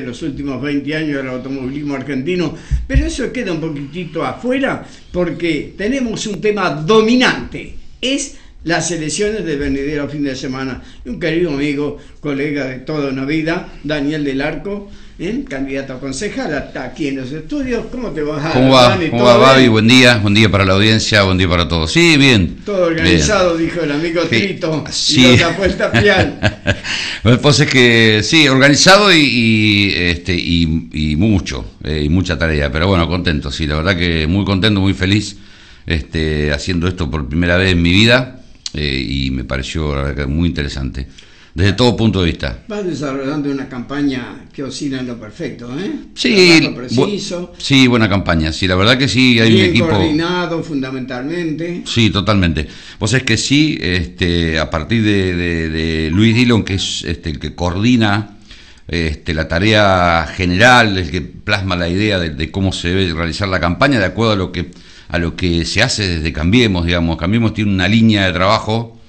de los últimos 20 años del automovilismo argentino, pero eso queda un poquitito afuera porque tenemos un tema dominante, es las elecciones de venidero fin de semana. Un querido amigo, colega de toda una vida, Daniel del Arco, ¿eh? candidato a concejal, está aquí en los estudios. ¿Cómo te vas? ¿Cómo va, ¿Cómo va Babi? Buen día, buen día para la audiencia, buen día para todos. Sí, bien. Todo organizado, dijo el amigo Tito. Sí. Y puesta pial. pues es que sí, organizado y, este, y, mucho, eh, y mucha tarea. Pero bueno, contento, sí, la verdad que muy contento, muy feliz. Este, haciendo esto por primera vez en mi vida, eh, y me pareció muy interesante. Desde todo punto de vista. Vas desarrollando una campaña que oscila en lo perfecto, ¿eh? Sí, sí, buena campaña. Sí, la verdad que sí, hay un equipo. coordinado, fundamentalmente. Sí, totalmente. Vos es que sí, este, a partir de, de, Luis Dillon, que es este, el que coordina este, la tarea general, el que plasma la idea de, cómo se debe realizar la campaña, de acuerdo a lo que a lo que se hace desde Cambiemos, digamos. Cambiemos tiene una línea de trabajo,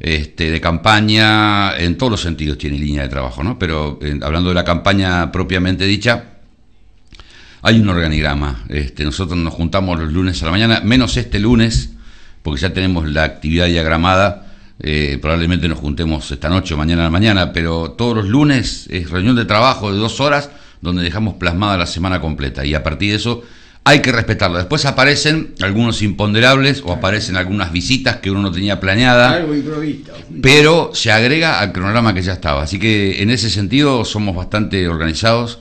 este, de campaña, en todos los sentidos tiene línea de trabajo, ¿no? Pero hablando de la campaña propiamente dicha, hay un organigrama. Este, nosotros nos juntamos los lunes a la mañana, menos este lunes, porque ya tenemos la actividad diagramada. Eh, probablemente nos juntemos esta noche o mañana a la mañana, pero todos los lunes es reunión de trabajo de dos horas donde dejamos plasmada la semana completa y a partir de eso hay que respetarlo. Después aparecen algunos imponderables o aparecen algunas visitas que uno no tenía planeada. Algo Pero se agrega al cronograma que ya estaba. Así que en ese sentido somos bastante organizados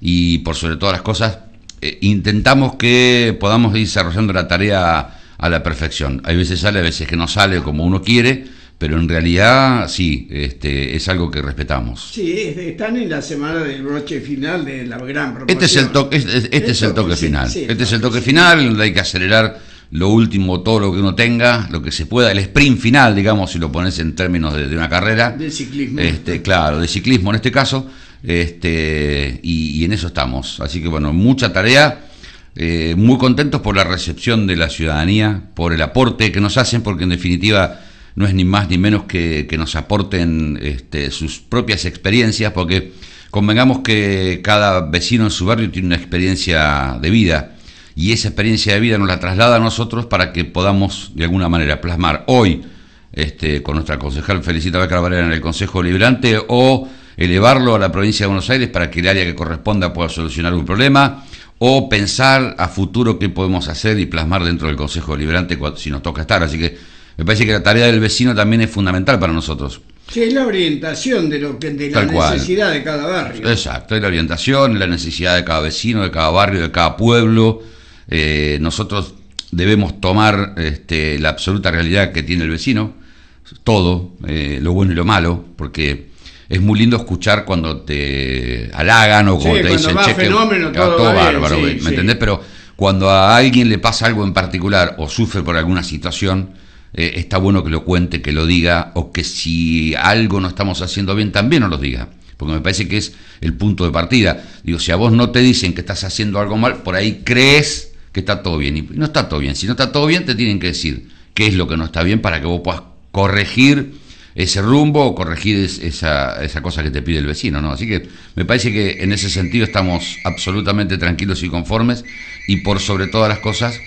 y por sobre todas las cosas eh, intentamos que podamos ir desarrollando la tarea a la perfección. Hay veces sale, a veces que no sale como uno quiere, pero en realidad sí, este, es algo que respetamos. Sí, están en la semana del broche final de la gran Este es el toque, este, este es el toque final. este es el toque final, hay que acelerar lo último, todo lo que uno tenga, lo que se pueda, el sprint final, digamos, si lo pones en términos de, una carrera. De ciclismo. Este, claro, de ciclismo en este caso, este, y, en eso estamos. Así que bueno, mucha tarea. Eh, muy contentos por la recepción de la ciudadanía, por el aporte que nos hacen, porque en definitiva no es ni más ni menos que, nos aporten este, sus propias experiencias, porque convengamos que cada vecino en su barrio tiene una experiencia de vida y esa experiencia de vida nos la traslada a nosotros para que podamos de alguna manera plasmar hoy este, con nuestra concejal Felicita Cabrera en el Consejo Liberante o elevarlo a la provincia de Buenos Aires para que el área que corresponda pueda solucionar un problema o pensar a futuro qué podemos hacer y plasmar dentro del Consejo Liberante si nos toca estar. Así que me parece que la tarea del vecino también es fundamental para nosotros. Sí, es la orientación de, lo que, de la necesidad de cada barrio. Exacto, es la orientación, la necesidad de cada vecino, de cada barrio, de cada pueblo. Eh, nosotros debemos tomar este, la absoluta realidad que tiene el vecino, todo, eh, lo bueno y lo malo, porque es muy lindo escuchar cuando te halagan o cuando te dicen, fenómeno, todo, bárbaro, ¿me entendés? Pero cuando a alguien le pasa algo en particular o sufre por alguna situación, eh, está bueno que lo cuente, que lo diga, o que si algo no estamos haciendo bien, también nos lo diga. Porque me parece que es el punto de partida. Digo, si a vos no te dicen que estás haciendo algo mal, por ahí crees que está todo bien. Y no está todo bien. Si no está todo bien, te tienen que decir qué es lo que no está bien para que vos puedas corregir ese rumbo o corregir esa, cosa que te pide el vecino, ¿no? Así que me parece que en ese sentido estamos absolutamente tranquilos y conformes y por sobre todas las cosas,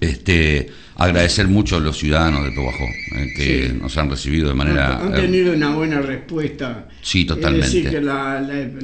este, agradecer mucho a los ciudadanos de Tobajó eh, que nos han recibido de manera. Han, eh, tenido una buena respuesta. Sí, totalmente. Es decir, que la,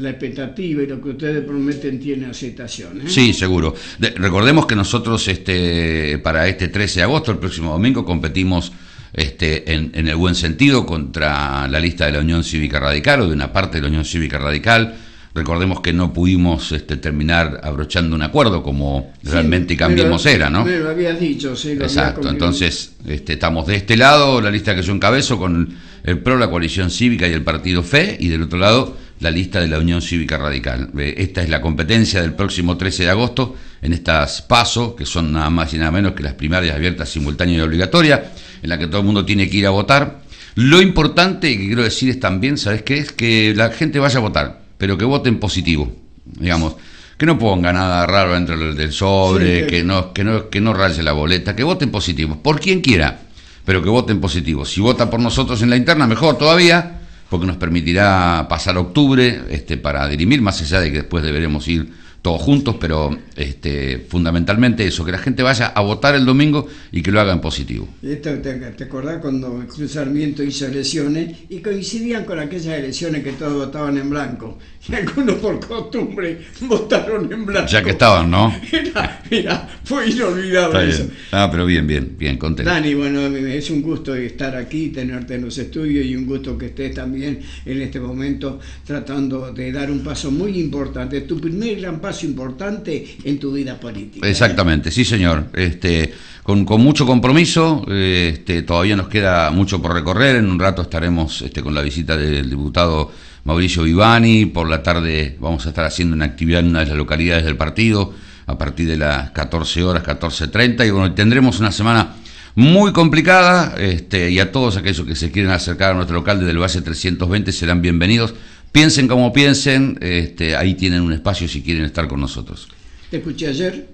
expectativa y lo que ustedes prometen tiene aceptación. ¿eh? Sí, seguro. recordemos que nosotros este, para este 13 de agosto, el próximo domingo, competimos. Este, en, en el buen sentido contra la lista de la Unión Cívica Radical o de una parte de la Unión Cívica Radical Recordemos que no pudimos este, terminar abrochando un acuerdo como realmente cambiamos era, ¿no? lo habías dicho, sí. Exacto, entonces este, estamos de este lado, la lista que yo encabezo con el PRO, la coalición cívica y el partido FE, y del otro lado la lista de la Unión Cívica Radical. Eh, esta es la competencia del próximo 13 de agosto en estas pasos que son nada más y nada menos que las primarias abiertas, simultáneas y obligatorias, en la que todo el mundo tiene que ir a votar. Lo importante, que quiero decir es también, ¿sabes qué? Es que la gente vaya a votar pero que voten positivo, digamos. Que no ponga nada raro dentro del sobre, que... no, que, no, que no raye la boleta, que voten positivo, por quien quiera, pero que voten positivo. Si vota por nosotros en la interna, mejor todavía, porque nos permitirá pasar octubre este, para dirimir, más allá de que después deberemos ir todos juntos, pero este, fundamentalmente eso, que la gente vaya a votar el domingo y que lo haga en positivo. te, acordás cuando Cruz Sarmiento hizo elecciones y coincidían con aquellas elecciones que todos votaban en blanco? Y algunos por costumbre votaron en blanco. Ya que estaban, ¿no? fue inolvidable eso. Ah, pero bien, bien, bien, contento. Dani, bueno, es un gusto estar aquí, tenerte en los estudios y un gusto que estés también en este momento tratando de dar un paso muy importante, tu primer gran paso importante en tu vida política. ¿eh? Exactamente, sí señor. Este, con, mucho compromiso, eh, este, todavía nos queda mucho por recorrer, en un rato estaremos este, con la visita del diputado Mauricio Vivani, por la tarde vamos a estar haciendo una actividad en una de las localidades del partido a partir de las 14 horas, 14.30 y bueno, tendremos una semana muy complicada este, y a todos aquellos que se quieren acercar a nuestro local desde el base 320 serán bienvenidos. Piensen como piensen, este, ahí tienen un espacio si quieren estar con nosotros. Te escuché ayer.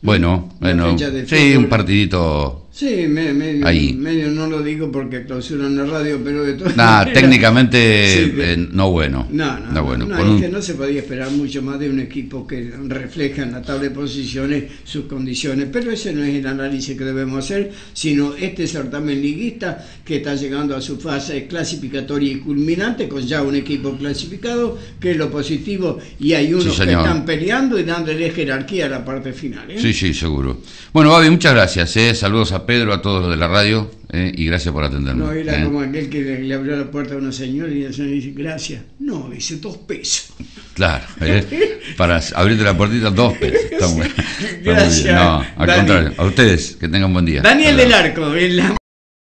Bueno, bueno. Sí, un partidito Sí, medio, no lo digo porque clausuran la radio, pero de todo nah, técnicamente eh, no bueno. No, no, no No, no se podía esperar mucho más de un equipo que refleja en la tabla de posiciones sus condiciones, pero ese no es el análisis que debemos hacer, sino este certamen liguista que está llegando a su fase clasificatoria y culminante con ya un equipo clasificado, que es lo positivo, y hay unos que están peleando y dándole jerarquía a la parte final. ¿eh? Sí, sí, seguro. Bueno, Babi, muchas gracias. ¿eh? Saludos a Pedro, a todos los de la radio, eh, y gracias por atendernos. No era eh. como aquel que le, abrió la puerta a una señora y la señora dice, gracias. No, dice dos pesos. Claro, eh, para abrirte la puertita, dos pesos. gracias. No, al contrario, a ustedes, que tengan buen día. Daniel del Arco, en la